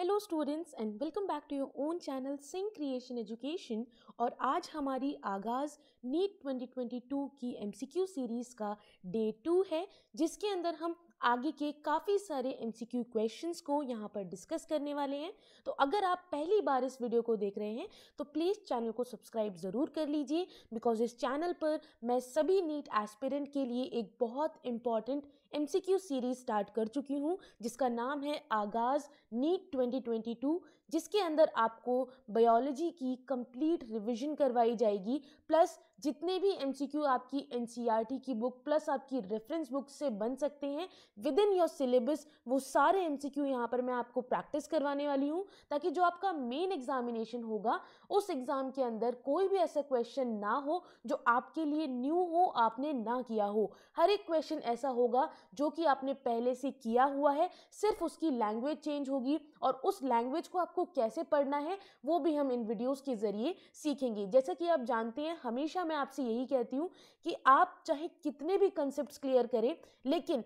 Hello students and welcome back to your own channel Singh creation education और आज हमारी आगाज़ नीट 2022 की एमसीक्यू सीरीज़ का डे टू है जिसके अंदर हम आगे के काफ़ी सारे एम सी क्यू क्वेश्चंस को यहाँ पर डिस्कस करने वाले हैं तो अगर आप पहली बार इस वीडियो को देख रहे हैं तो प्लीज़ चैनल को सब्सक्राइब ज़रूर कर लीजिए बिकॉज इस चैनल पर मैं सभी नीट एस्पिरेंट के लिए एक बहुत इम्पॉर्टेंट एमसीक्यू सीरीज स्टार्ट कर चुकी हूँ जिसका नाम है आगाज़ नीट 2022 जिसके अंदर आपको बायोलॉजी की कंप्लीट रिवीजन करवाई जाएगी प्लस जितने भी एमसीक्यू आपकी एनसीईआरटी e की बुक प्लस आपकी रेफरेंस बुक से बन सकते हैं विद इन योर सिलेबस वो सारे एमसीक्यू यहाँ पर मैं आपको प्रैक्टिस करवाने वाली हूँ ताकि जो आपका मेन एग्जामिनेशन होगा उस एग्ज़ाम के अंदर कोई भी ऐसा क्वेश्चन ना हो जो आपके लिए न्यू हो आपने ना किया हो हर एक क्वेश्चन ऐसा होगा जो कि आपने पहले से किया हुआ है सिर्फ उसकी लैंग्वेज चेंज होगी और उस लैंग्वेज को आपको को कैसे पढ़ना है वो भी हम इन वीडियोस के ज़रिए सीखेंगे जैसा कि आप जानते हैं हमेशा मैं आपसे यही कहती हूँ कि आप चाहे कितने भी कंसेप्ट क्लियर करें लेकिन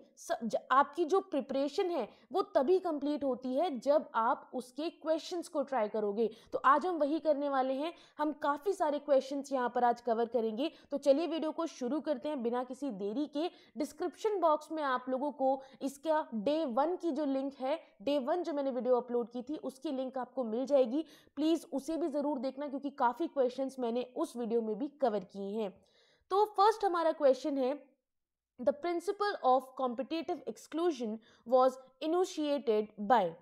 आपकी जो प्रिपरेशन है वो तभी कंप्लीट होती है जब आप उसके क्वेश्चन को ट्राई करोगे तो आज हम वही करने वाले हैं हम काफ़ी सारे क्वेश्चन यहाँ पर आज कवर करेंगे तो चलिए वीडियो को शुरू करते हैं बिना किसी देरी के डिस्क्रिप्शन बॉक्स में आप लोगों को इसका डे वन की जो लिंक है डे वन जो मैंने वीडियो अपलोड की थी उसकी लिंक आपको मिल जाएगी प्लीज़ उसे भी ज़रूर देखना क्योंकि काफ़ी क्वेश्चन मैंने उस वीडियो में भी कवर किए हैं तो फर्स्ट हमारा क्वेश्चन है the principle of competitive exclusion was initiated by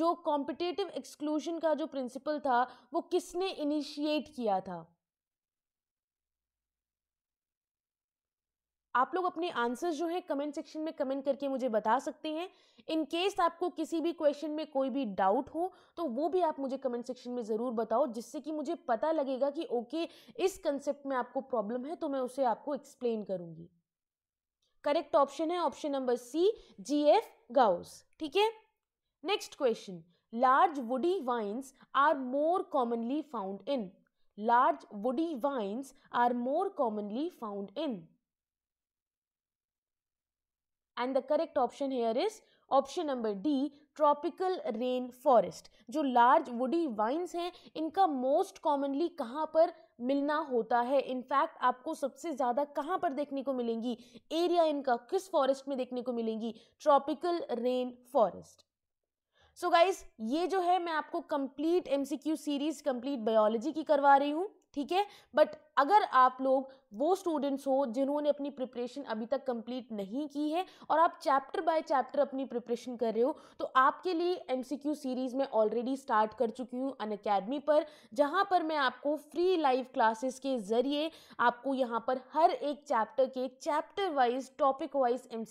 जो कॉम्पिटेटिव एक्सक्लूजन का जो प्रिंसिपल था वो किसने इनिशिएट किया था आप लोग अपने आंसर्स जो हैं कमेंट सेक्शन में कमेंट करके मुझे बता सकते हैं इन केस आपको किसी भी क्वेश्चन में कोई भी डाउट हो तो वो भी आप मुझे कमेंट सेक्शन में ज़रूर बताओ जिससे कि मुझे पता लगेगा कि ओके इस कंसेप्ट में आपको प्रॉब्लम है तो मैं उसे आपको एक्सप्लेन करूँगी करेक्ट ऑप्शन है option number C G F Gause ठीक है next question large woody vines are more commonly found in large woody vines are more commonly found in and the correct option here is option number D tropical rain forest जो large woody vines हैं इनका most commonly कहाँ पर मिलना होता है in fact आपको सबसे ज़्यादा कहाँ पर देखने को मिलेंगी एरिया इनका किस फॉरेस्ट में देखने को मिलेंगी tropical rain forest so guys ये जो है मैं आपको complete MCQ series complete biology की करवा रही हूँ ठीक है बट अगर आप लोग वो स्टूडेंट्स हो जिन्होंने अपनी प्रिपरेशन अभी तक कंप्लीट नहीं की है और आप चैप्टर बाय चैप्टर अपनी प्रिपरेशन कर रहे हो तो आपके लिए एमसीक्यू सीरीज़ में ऑलरेडी स्टार्ट कर चुकी हूँ अन अकेडमी पर जहाँ पर मैं आपको फ्री लाइव क्लासेस के ज़रिए आपको यहाँ पर हर एक चैप्टर के chapter wise topic wise M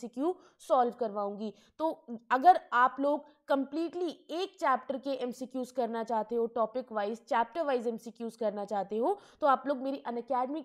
solve करवाऊंगी तो अगर आप लोग कंप्लीटली एक चैप्टर के एम करना चाहते हो topic wise chapter wise M करना चाहते हो तो आप लोग मेरी अन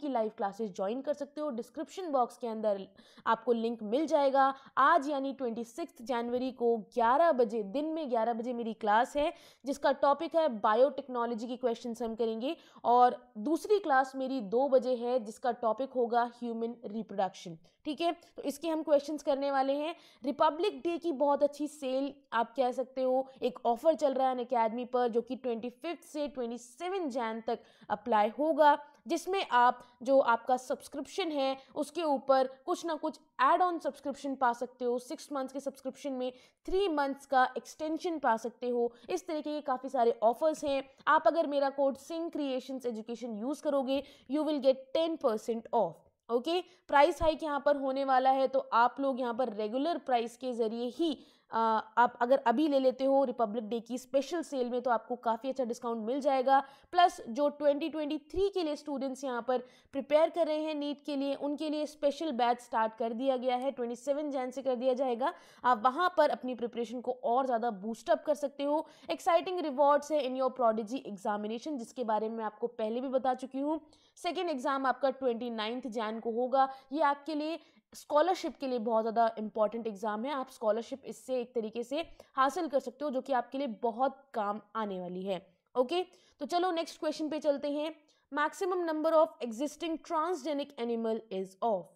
की लाइव क्लासेस ज्वाइन कर सकते हो डिस्क्रिप्शन बॉक्स के अंदर आपको लिंक मिल जाएगा आज यानी ट्वेंटी जनवरी को ग्यारह बजे दिन में ग्यारह बजे मेरी क्लास है जिसका टॉपिक है बायोटेक्नोलॉजी की क्वेश्चन हम करेंगे और दूसरी क्लास मेरी दो बजे है जिसका टॉपिक होगा ह्यूमन रिप्रोडक्शन ठीक है तो इसके हम क्वेश्चंस करने वाले हैं रिपब्लिक डे की बहुत अच्छी सेल आप क्या कह सकते हो एक ऑफर चल रहा है अन अकेडमी पर जो कि ट्वेंटी फिफ्थ से ट्वेंटी सेवन जैन तक अप्लाई होगा जिसमें आप जो आपका सब्सक्रिप्शन है उसके ऊपर कुछ ना कुछ एड ऑन सब्सक्रिप्शन पा सकते हो सिक्स मंथ्स के सब्सक्रिप्शन में थ्री मंथ्स का एक्सटेंशन पा सकते हो इस तरीके के काफ़ी सारे ऑफर्स हैं आप अगर मेरा code Singh creation education use करोगे you will get ten percent off okay price hike यहाँ पर होने वाला है तो आप लोग यहाँ पर रेगुलर प्राइस के ज़रिए ही आप अगर अभी ले लेते हो रिपब्लिक डे की स्पेशल सेल में तो आपको काफ़ी अच्छा डिस्काउंट मिल जाएगा प्लस जो 2023 के लिए स्टूडेंट्स यहाँ पर प्रिपेयर कर रहे हैं नीट के लिए उनके लिए स्पेशल बैच स्टार्ट कर दिया गया है 27 जैन से कर दिया जाएगा आप वहाँ पर अपनी प्रिपरेशन को और ज़्यादा बूस्टअप कर सकते हो एक्साइटिंग रिवॉर्ड्स है इन योर प्रोडिजी एग्जामिनेशन जिसके बारे में आपको पहले भी बता चुकी हूँ सेकेंड एग्ज़ाम आपका ट्वेंटी जैन को होगा ये आपके लिए स्कॉलरशिप के लिए बहुत ज़्यादा इंपॉर्टेंट एग्ज़ाम है आप स्कॉलरशिप इससे एक तरीके से हासिल कर सकते हो जो कि आपके लिए बहुत काम आने वाली है ओके तो चलो नेक्स्ट क्वेश्चन पे चलते हैं maximum number of existing transgenic animal is of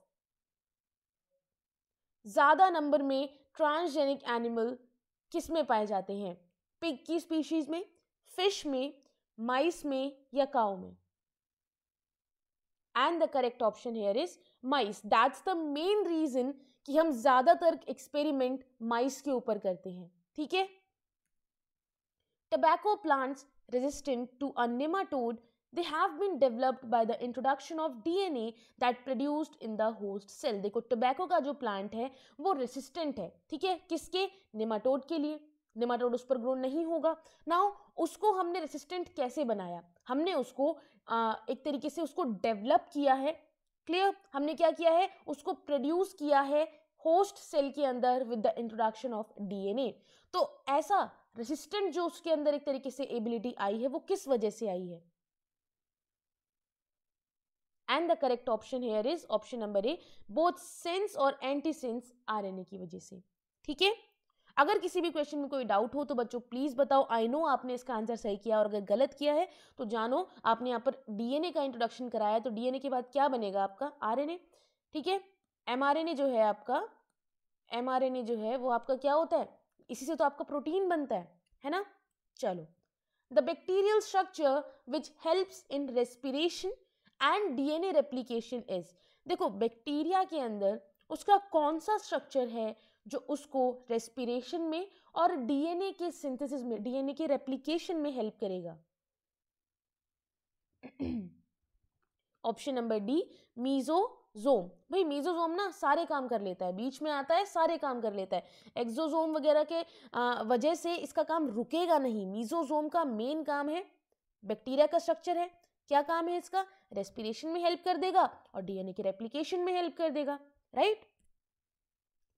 ज़्यादा नंबर में ट्रांसजेनिक एनिमल किस में पाए जाते हैं पिग की स्पीशीज़ में फिश में माइस में या काओ में and the correct option here is mice that's the main reason कि हम ज्यादातर एक्सपेरिमेंट माइस के ऊपर करते हैं ठीक है tobacco plants resistant to a nematode they have been developed by the introduction of D N A that produced in the host cell देखो टबैको का जो प्लांट है वो रेजिस्टेंट है ठीक है किसके नेमाटोड के लिए नेमाटोड उस पर ग्रो नहीं होगा ना उसको हमने रेसिस्टेंट कैसे बनाया हमने उसको आ, एक तरीके से उसको डेवलप किया है क्लियर हमने क्या किया है उसको प्रोड्यूस किया है होस्ट सेल के अंदर with the introduction of DNA तो ऐसा रेसिस्टेंट जो उसके अंदर एक तरीके से एबिलिटी आई है वो किस वजह से आई है and the correct option here is option number A both sense और एंटी सेंस आरएनए की वजह से ठीक है अगर किसी भी क्वेश्चन में कोई डाउट हो तो बच्चों प्लीज़ बताओ आई नो आपने इसका आंसर सही किया और अगर गलत किया है तो जानो आपने यहाँ पर डीएनए का इंट्रोडक्शन कराया तो डीएनए के बाद क्या बनेगा आपका आर ठीक है एम जो है आपका एम जो है वो आपका क्या होता है इसी से तो आपका प्रोटीन बनता है है ना चलो the bacterial structure which helps in respiration and DNA replication is देखो बैक्टीरिया के अंदर उसका कौन सा स्ट्रक्चर है जो उसको रेस्पिरेशन में और डीएनए के सिंथेसिस में डीएनए के रेप्लिकेशन में हेल्प करेगा ऑप्शन नंबर डी मीजोजोम भाई मीजोजोम ना सारे काम कर लेता है बीच में आता है सारे काम कर लेता है एक्सोजोम वगैरह के वजह से इसका काम रुकेगा नहीं मीजोजोम का मेन काम है बैक्टीरिया का स्ट्रक्चर है क्या काम है इसका रेस्पिरेशन में हेल्प कर देगा और डीएनए के रेप्लिकेशन में हेल्प कर देगा राइट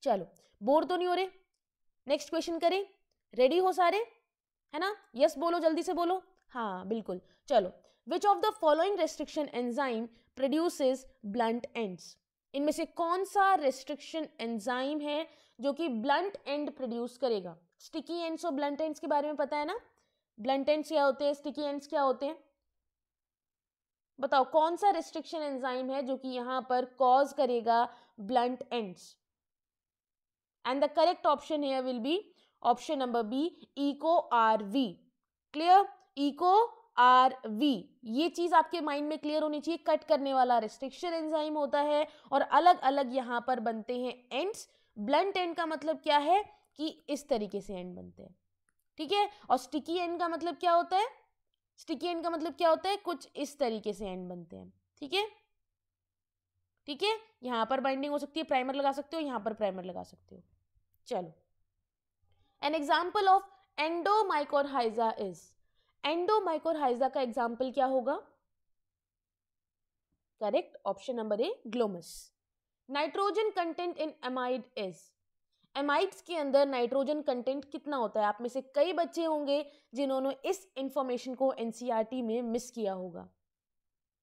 चलो बोर तो नहीं हो रहे नेक्स्ट क्वेश्चन करें रेडी हो सारे है ना यस yes, बोलो जल्दी से बोलो हाँ बिल्कुल चलो which of the following restriction enzyme produces blunt ends इनमें से कौन सा रेस्ट्रिक्शन एंजाइम है जो कि ब्लंट एंड प्रोड्यूस करेगा स्टिकी एंड्स और ब्लंट एंड्स के बारे में पता है ना ब्लंट एंड्स क्या होते हैं स्टिकी एंड्स क्या होते हैं बताओ कौन सा रेस्ट्रिक्शन एंजाइम है जो कि यहाँ पर कॉज करेगा blunt ends and the correct option here will be option number B eco RV clear eco V ये चीज़ आपके माइंड में क्लियर होनी चाहिए कट करने वाला रिस्ट्रिक्शन एंजाइम होता है और अलग अलग यहाँ पर बनते हैं एंड्स ब्लंट एंड का मतलब क्या है कि इस तरीके से एंड बनते हैं ठीक है और स्टिकी एंड का मतलब क्या होता है स्टिकी एंड का मतलब क्या होता है कुछ इस तरीके से एंड बनते हैं ठीक है ठीक है यहाँ पर बाइंडिंग हो सकती है प्राइमर लगा सकते हो यहाँ पर प्राइमर लगा सकते हो चलो an example of endomycorrhiza is endomycorrhiza का एग्जाम्पल क्या होगा correct option number A Glomus nitrogen content in amide is amides के अंदर नाइट्रोजन कंटेंट कितना होता है आप में से कई बच्चे होंगे जिन्होंने इस इंफॉर्मेशन को एनसीईआरटी e में मिस किया होगा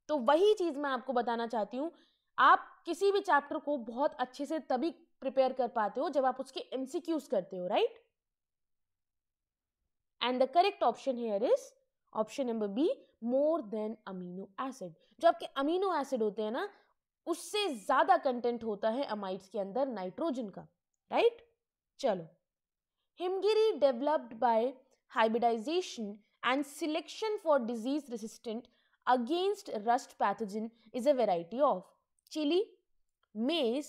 तो वही चीज़ मैं आपको बताना चाहती हूँ आप किसी भी चैप्टर को बहुत अच्छे से तभी प्रिपेयर कर पाते हो जब आप उसके एमसीक्यूज करते हो right and the correct option here is option number B more than amino acid जो आपके अमीनो एसिड होते हैं ना उससे ज्यादा कंटेंट होता है अमाइड्स के अंदर नाइट्रोजन का राइट चलो Himgiri developed by hybridisation and selection for disease resistant against rust pathogen is a variety of chilli maize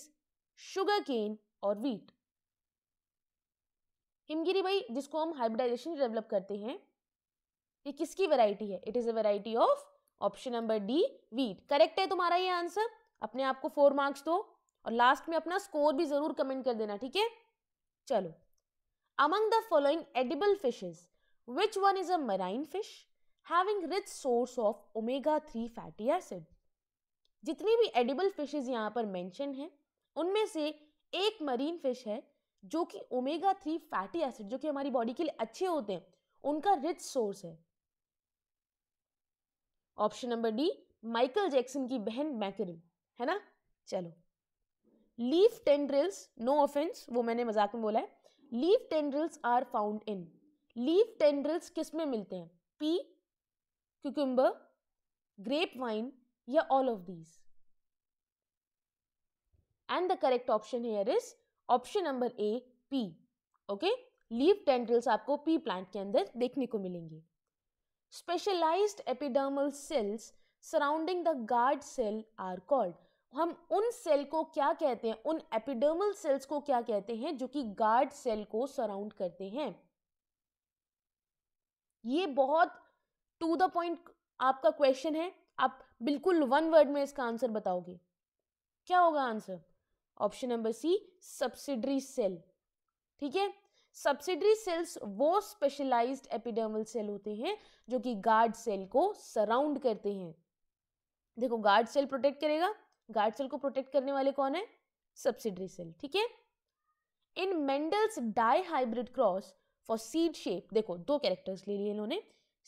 sugar cane और वीट हिमगिरी भाई जिसको हम हाइब्रिडाइजेशन डेवलप करते हैं ये किसकी वैरायटी है it is a variety of option number D wheat correct है तुम्हारा ये आंसर अपने आप को फोर मार्क्स दो और लास्ट में अपना स्कोर भी जरूर कमेंट कर देना ठीक है चलो among the following edible fishes which one is a marine fish having rich source of omega three fatty acid जितनी भी एडिबल फिशेज यहाँ पर मेंशन हैं उनमें से एक मरीन फिश है जो कि ओमेगा थ्री फैटी एसिड जो कि हमारी बॉडी के लिए अच्छे होते हैं उनका रिच सोर्स है option number D Michael Jackson की बहन मैकरिन है ना चलो लीफ टेंड्रिल्स नो ऑफेंस वो मैंने मजाक में बोला है leaf tendrils are found in leaf tendrils किस में मिलते हैं पी क्यूकम्बर ग्रेप वाइन या all of these and the correct option here is option number A pea okay leaf tendrils आपको पी प्लांट के अंदर देखने को मिलेंगे specialise epidermal cells surrounding the guard cell are called हम उन cell को क्या कहते हैं उन एपिडर्मल सेल्स को क्या कहते हैं जो कि गार्ड सेल को सराउंड करते हैं ये बहुत टू द पॉइंट आपका क्वेश्चन है आप बिल्कुल वन वर्ड में इसका आंसर बताओगे क्या होगा answer option number C subsidiary cell ठीक है सब्सिडरी सेल्स वो स्पेशलाइज्ड एपिडर्मल सेल होते हैं जो कि गार्ड सेल को सराउंड करते हैं देखो गार्ड सेल प्रोटेक्ट करेगा गार्ड सेल को प्रोटेक्ट करने वाले कौन है सब्सिडरी सेल ठीक है in Mendel's dihybrid cross for seed shape देखो दो कैरेक्टर्स ले लिए इन्होंने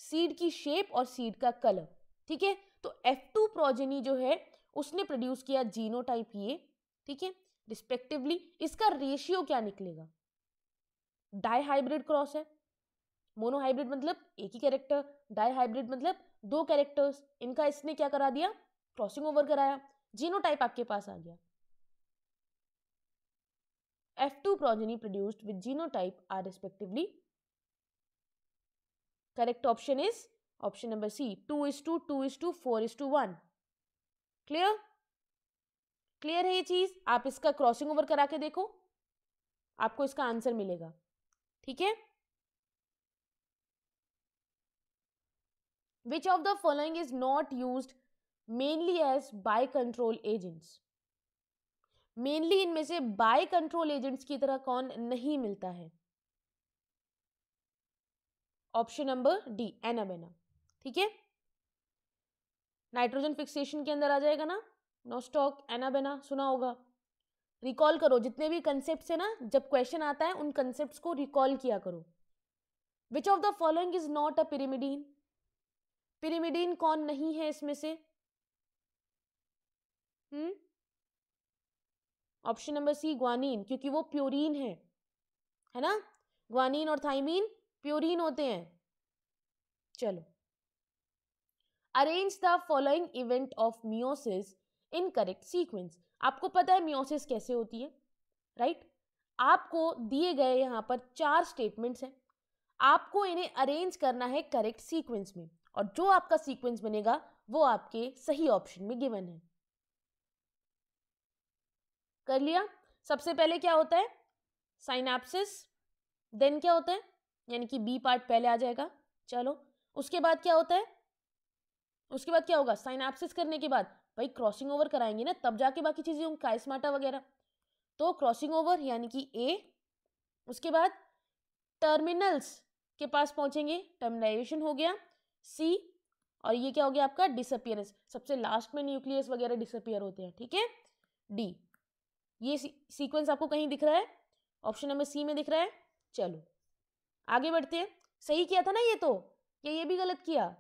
सीड की शेप और सीड का कलर ठीक है तो F2 प्रोजेनी जो है उसने प्रोड्यूस किया जीनोटाइप ये ठीक है रिस्पेक्टिवली इसका रेशियो क्या निकलेगा डाई हाइब्रिड क्रॉस है मोनोहाइब्रिड मतलब एक ही कैरेक्टर डाई हाइब्रिड मतलब दो कैरेक्टर्स इनका इसने क्या करा दिया क्रॉसिंग ओवर कराया जीनोटाइप आपके पास आ गया F2 produced produced genotype are respectively correct option is option number C two is to two is to four is to one clear clear है ये चीज आप इसका क्रॉसिंग ओवर करा के देखो आपको इसका आंसर मिलेगा ठीक है which of the following is not use mainly as bio control agents mainly इनमें से बाय कंट्रोल एजेंट्स की तरह कौन नहीं मिलता है ऑप्शन नंबर डी एनाबेना ठीक है नाइट्रोजन फिक्सेशन के अंदर आ जाएगा ना नोस्टॉक एनाबेना सुना होगा रिकॉल करो जितने भी कंसेप्ट है ना जब क्वेश्चन आता है उन कंसेप्ट को रिकॉल किया करो which of the following is not a pyrimidine pyrimidine कौन नहीं है इसमें से ऑप्शन नंबर सी ग्वानीन क्योंकि वो प्योरीन है है ना ग्वानीन और थाइमीन प्योरीन होते हैं चलो arrange the following event of meiosis in correct sequence आपको पता है मियोसिस कैसे होती है राइट right? आपको दिए गए यहाँ पर चार स्टेटमेंट्स हैं आपको इन्हें अरेंज करना है करेक्ट सीक्वेंस में और जो आपका सीक्वेंस बनेगा वो आपके सही ऑप्शन में गिवन है कर लिया सबसे पहले क्या होता है साइनापसिस देन क्या होता है यानी कि बी पार्ट पहले आ जाएगा चलो उसके बाद क्या होता है उसके बाद क्या होगा साइनाप्सिस करने के बाद भाई क्रॉसिंग ओवर कराएंगे ना तब जाके बाकी चीज़ें होंगी काइस्माटा वगैरह तो क्रॉसिंग ओवर यानी कि ए उसके बाद टर्मिनल्स के पास पहुंचेंगे टर्मिनाइजेशन हो गया सी और ये क्या हो गया आपका डिसअपियरेंस सबसे लास्ट में न्यूक्लियस वगैरह डिसअपियर होते हैं ठीक है डी ये सीक्वेंस आपको कहीं दिख रहा है ऑप्शन नंबर सी में दिख रहा है चलो आगे बढ़ते हैं सही किया था ना ये तो क्या ये भी गलत किया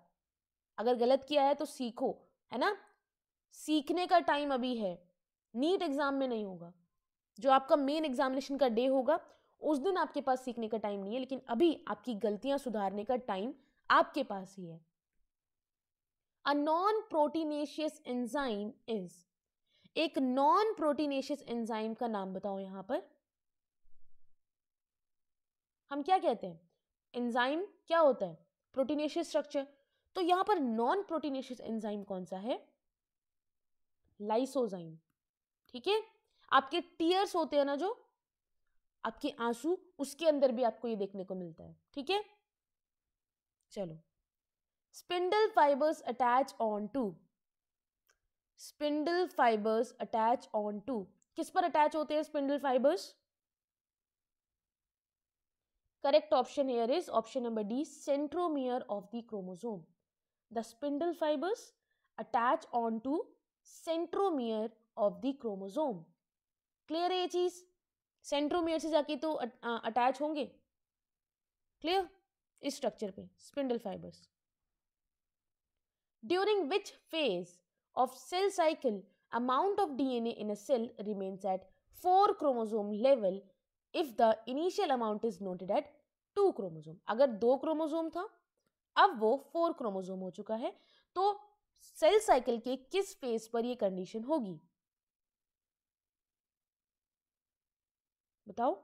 अगर गलत किया है तो सीखो है ना सीखने का टाइम अभी है नीट एग्जाम में नहीं होगा जो आपका मेन एग्जामिनेशन का डे होगा उस दिन आपके पास सीखने का टाइम नहीं है लेकिन अभी आपकी गलतियां सुधारने का टाइम आपके पास ही है a non proteinaceous enzyme is एक नॉन प्रोटीनेशियस एंजाइम का नाम बताओ यहां पर हम क्या कहते हैं एंजाइम क्या होता है प्रोटीनेशियस स्ट्रक्चर तो यहां पर नॉन प्रोटीनेशियस एंजाइम कौन सा है लाइसोजाइम ठीक है आपके टीयर्स होते हैं ना जो आपके आंसू उसके अंदर भी आपको ये देखने को मिलता है ठीक है चलो spindle fibres attach on to spindle fibres attach on to किस पर अटैच होते हैं spindle fibres correct option here is option number D centromere of the chromosome The spindle fibers attach onto centromere of the chromosome. Clear है ये चीज centromere से जाके तो अटैच होंगे क्लियर इस स्ट्रक्चर पे spindle fibres during which phase of cell cycle amount of DNA in a cell remains at 4 chromosome level if the initial amount is noted at 2 chromosome. अगर दो क्रोमोसोम था अब वो फोर क्रोमोजोम हो चुका है तो सेल साइकिल के किस फेज पर ये कंडीशन होगी बताओ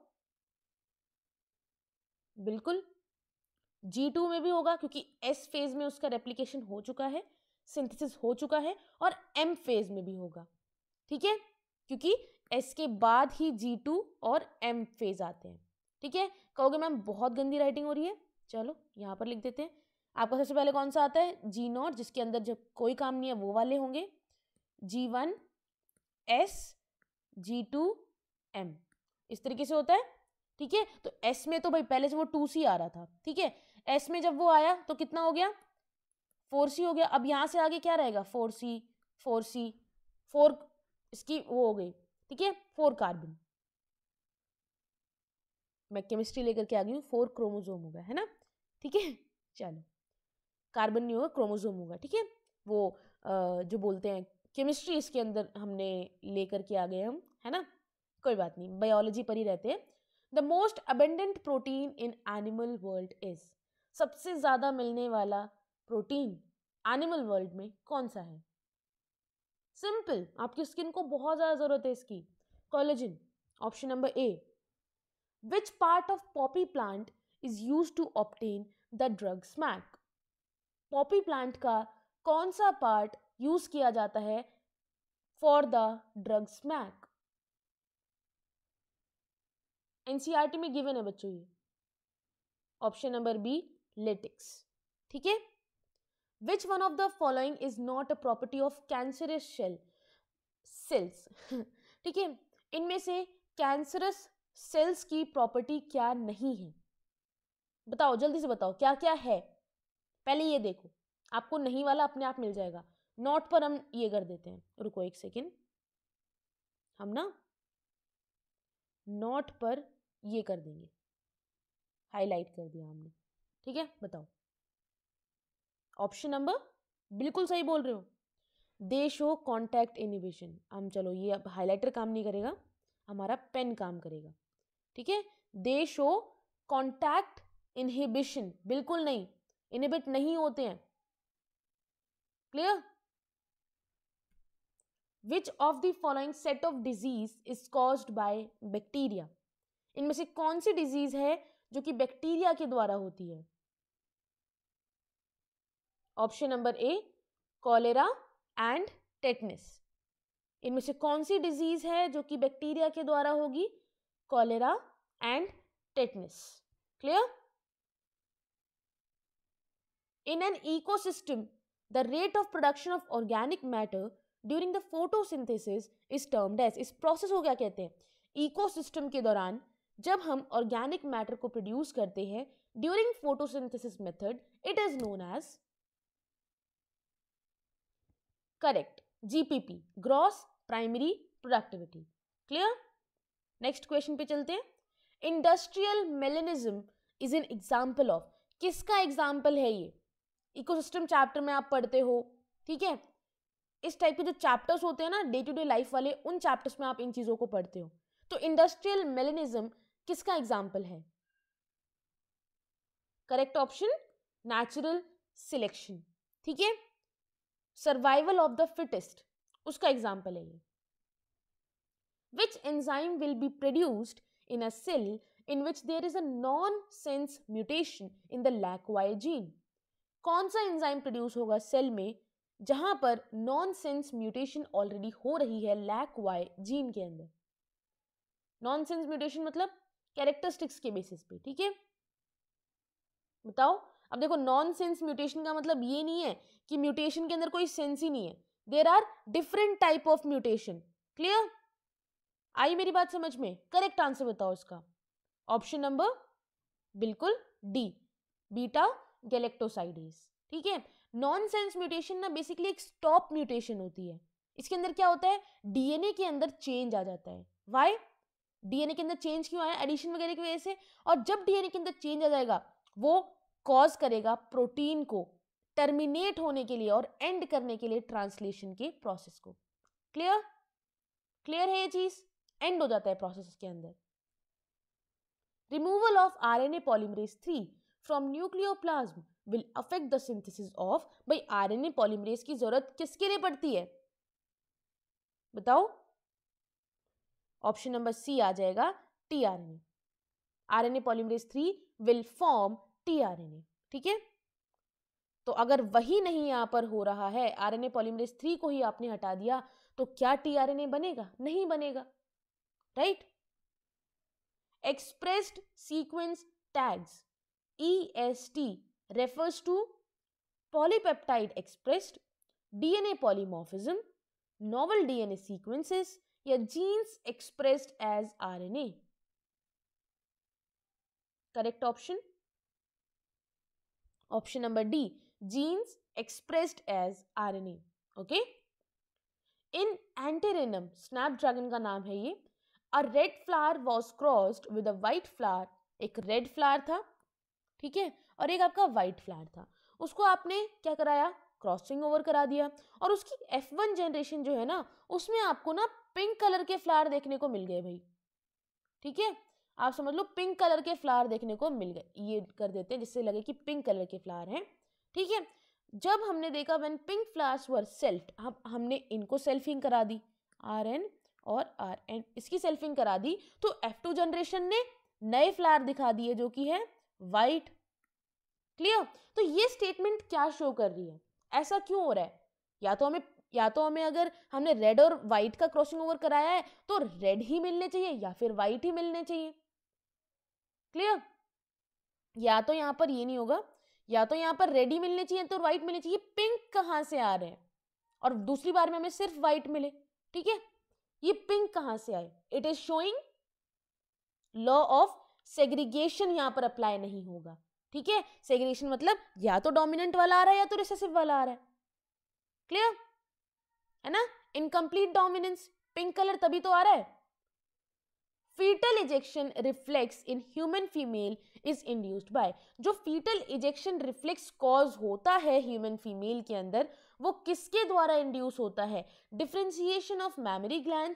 बिल्कुल जी टू में भी होगा क्योंकि एस फेज में उसका रेप्लिकेशन हो चुका है सिंथेसिस हो चुका है और एम फेज में भी होगा ठीक है क्योंकि एस के बाद ही जी टू और एम फेज आते हैं ठीक है कहोगे मैम बहुत गंदी राइटिंग हो रही है चलो यहाँ पर लिख देते हैं आपका सबसे पहले कौन सा आता है जी नॉट जिसके अंदर जब कोई काम नहीं है वो वाले होंगे G one S G two M इस तरीके से होता है ठीक है तो एस में तो भाई पहले से वो टू सी आ रहा था ठीक है एस में जब वो आया तो कितना हो गया फोर सी हो गया अब यहाँ से आगे क्या रहेगा four C four C four इसकी वो हो गई ठीक है फोर कार्बन मैं केमिस्ट्री लेकर के आ गई हूँ फोर क्रोमोजोम हो गया है ना ठीक है चलो कार्बन नहीं होगा क्रोमोजोम होगा ठीक है वो जो बोलते हैं केमिस्ट्री इसके अंदर हमने लेकर के आ गए हम है ना कोई बात नहीं बायोलॉजी पर ही रहते हैं the most abundant protein in animal world is सबसे ज़्यादा मिलने वाला प्रोटीन एनिमल वर्ल्ड में कौन सा है सिंपल आपकी स्किन को बहुत ज़्यादा ज़रूरत है इसकी collagen option number A which part of poppy plant is use to obtain the drug smack poppy plant का कौन सा पार्ट यूज किया जाता है for the drug smack NCERT e में गिवन है बच्चों ये ऑप्शन नंबर बी लेटिक्स ठीक है which one of the following is not a property of cancerous cell cells ठीक है इनमें से कैंसरस सेल्स की प्रॉपर्टी क्या नहीं है बताओ जल्दी से बताओ क्या क्या है पहले ये देखो आपको नहीं वाला अपने आप मिल जाएगा नॉट पर हम ये कर देते हैं रुको एक सेकेंड हम ना नॉट पर ये कर देंगे हाईलाइट कर दिया हमने ठीक है बताओ ऑप्शन नंबर बिल्कुल सही बोल रहे हो दे शो कॉन्टैक्ट इनिबिशन हम चलो ये अब हाईलाइटर काम नहीं करेगा हमारा पेन काम करेगा ठीक है दे शो कॉन्टैक्ट इनहिबिशन बिल्कुल नहीं इनिबिट नहीं होते हैं clear which of the following set of disease is caused by bacteria इनमें से कौन सी डिजीज है जो कि बैक्टीरिया के द्वारा होती है option number A cholera and tetanus इनमें से कौन सी डिजीज है जो कि बैक्टीरिया के द्वारा होगी cholera and tetanus clear In an ecosystem, the rate of production of organic matter during the photosynthesis is termed as इस process को क्या कहते हैं ecosystem के दौरान जब हम organic matter को produce करते हैं during photosynthesis method it is known as correct GPP gross primary productivity clear next question पे चलते हैं industrial melanism is an example of किसका example है ये इकोसिस्टम चैप्टर में आप पढ़ते हो ठीक है इस टाइप के जो चैप्टर्स होते हैं ना डे टू डे लाइफ वाले उन चैप्टर्स में आप इन चीज़ों को पढ़ते हो तो इंडस्ट्रियल मेलेनिज्म किसका एग्जाम्पल है करेक्ट ऑप्शन नेचुरल सिलेक्शन ठीक है सर्वाइवल ऑफ द फिटेस्ट उसका एग्जाम्पल है ये which enzyme will be produced in a cell which there is a nonsense mutation in the lac LACY gene कौन सा enzyme produce होगा cell में जहां पर नॉन सेंस म्यूटेशन ऑलरेडी हो रही है लैक वाई जीन के अंदर नॉन सेंस म्यूटेशन मतलब कैरेक्टरिस्टिक्स के बेसिस पे ठीक है बताओ अब देखो नॉन सेंस म्यूटेशन का मतलब ये नहीं है कि म्यूटेशन के अंदर कोई सेंस ही नहीं है there are different type of mutation clear आई मेरी बात समझ में करेक्ट आंसर बताओ इसका ऑप्शन नंबर बिल्कुल डी बीटा गैलेक्टोसाइडीज ठीक है नॉन सेंस म्यूटेशन ना बेसिकली एक स्टॉप म्यूटेशन होती है इसके अंदर क्या होता है डीएनए के अंदर चेंज आ जाता है वाई डीएनए के अंदर चेंज क्यों आया एडिशन वगैरह की वजह से और जब डीएनए के अंदर चेंज आ जाएगा वो कॉज करेगा प्रोटीन को टर्मिनेट होने के लिए और एंड करने के लिए ट्रांसलेशन के प्रोसेस को क्लियर क्लियर है ये चीज एंड हो जाता है प्रोसेस के अंदर removal of R N A polymerase three from nucleoplasm will affect the synthesis of भाई आरएनए पॉलीमरेज की जरूरत किसके लिए पड़ती है बताओ ऑप्शन नंबर सी आ जाएगा tRNA RNA polymerase three will form tRNA ठीक है तो अगर वही नहीं यहां पर हो रहा है आरएनए पॉलीमरेज थ्री को ही आपने हटा दिया तो क्या टीआरएनए बनेगा नहीं बनेगा right expressed sequence tags EST refers to polypeptide expressed, DNA polymorphism, novel DNA sequences या genes expressed as RNA. Correct option? Option number D, genes expressed as RNA. Okay? In antirrhinum, snapdragon का नाम है ये. A red flower was crossed with a white flower. एक red flower था ठीक है और एक आपका वाइट फ्लैट था उसको आपने क्या कराया क्रॉसिंग ओवर करा दिया और उसकी एफ वन जनरेशन जो है ना उसमें आपको ना पिंक कलर के फ्लावर देखने को मिल गए भाई ठीक है आप समझ लो पिंक कलर के फ्लावर देखने को मिल गए ये कर देते हैं जिससे लगे कि पिंक कलर के फ्लावर हैं ठीक है जब हमने देखा when pink flowers were self हम हमने इनको सेल्फिंग करा दी आर एन और आर एन इसकी सेल्फिंग करा दी तो एफ टू जनरेशन ने नए फ्लावर दिखा दिए जो कि है वाइट क्लियर तो ये स्टेटमेंट क्या शो कर रही है ऐसा क्यों हो रहा है या तो हमें या तो हमें अगर हमने रेड और वाइट का क्रॉसिंग ओवर कराया है तो रेड ही मिलने चाहिए या फिर वाइट ही मिलने चाहिए क्लियर या तो यहाँ पर ये नहीं होगा या तो यहाँ पर रेड ही मिलने चाहिए तो वाइट मिलने चाहिए पिंक कहाँ से आ रहे हैं और दूसरी बार में हमें सिर्फ वाइट मिले ठीक है ये पिंक कहाँ से आए it is showing law of segregation यहाँ पर अप्लाई नहीं होगा ठीक है सेग्रीगेशन मतलब या तो डोमिनेंट वाला आ रहा है या तो रिसेसिव वाला आ रहा है क्लियर है ना इनकम्प्लीट डोमिनेंस पिंक कलर तभी तो आ रहा है foetal ejection reflex in human female is induced by जो फीटल इजेक्शन रिफ्लेक्स कॉज होता है ह्यूमन फीमेल के अंदर वो किसके द्वारा इंड्यूस होता है differentiation of mammary gland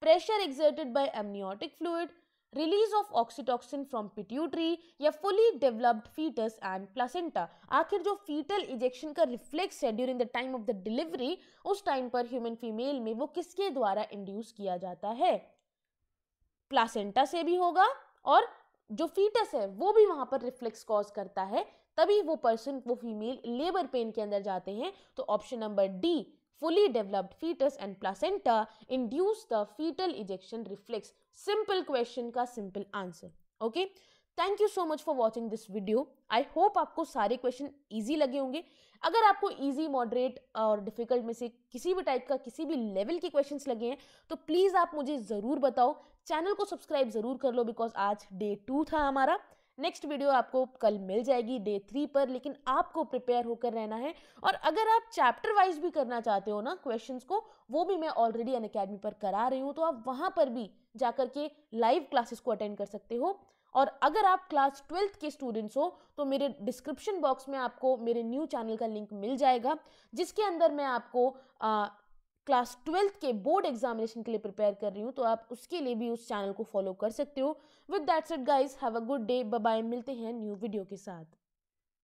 pressure exerted by amniotic fluid release of oxytocin from pituitary या fully developed foetus and placenta आखिर जो फीटल इजेक्शन का रिफ्लेक्स है during the time of the delivery उस टाइम पर ह्यूमन फीमेल में वो किसके द्वारा इंड्यूस किया जाता है प्लासेंटा से भी होगा और जो फीटस है वो भी वहां पर रिफ्लेक्स कॉज करता है तभी वो पर्सन वो फीमेल लेबर पेन के अंदर जाते हैं तो option number D fully developed fetus and placenta induce the fetal ejection reflex simple question ka simple answer okay thank you so much for watching this video I hope आपको सारे question easy लगे होंगे अगर आपको easy moderate और difficult में से किसी भी टाइप का किसी भी लेवल के क्वेश्चन लगे हैं तो प्लीज़ आप मुझे ज़रूर बताओ चैनल को सब्सक्राइब ज़रूर कर लो बिकॉज आज डे टू था हमारा नेक्स्ट वीडियो आपको कल मिल जाएगी डे थ्री पर लेकिन आपको प्रिपेयर होकर रहना है और अगर आप चैप्टर वाइज भी करना चाहते हो ना क्वेश्चन को वो भी मैं ऑलरेडी अन अकेडमी पर करा रही हूँ तो आप वहाँ पर भी जाकर के लाइव क्लासेस को अटेंड कर सकते हो और अगर आप क्लास ट्वेल्थ के स्टूडेंट्स हो तो मेरे डिस्क्रिप्शन बॉक्स में आपको मेरे न्यू चैनल का लिंक मिल जाएगा जिसके अंदर मैं आपको क्लास ट्वेल्थ के बोर्ड एग्जामिनेशन के लिए प्रिपेयर कर रही हूँ तो आप उसके लिए भी उस चैनल को फॉलो कर सकते हो with that set guys have a good day bye मिलते हैं न्यू वीडियो के साथ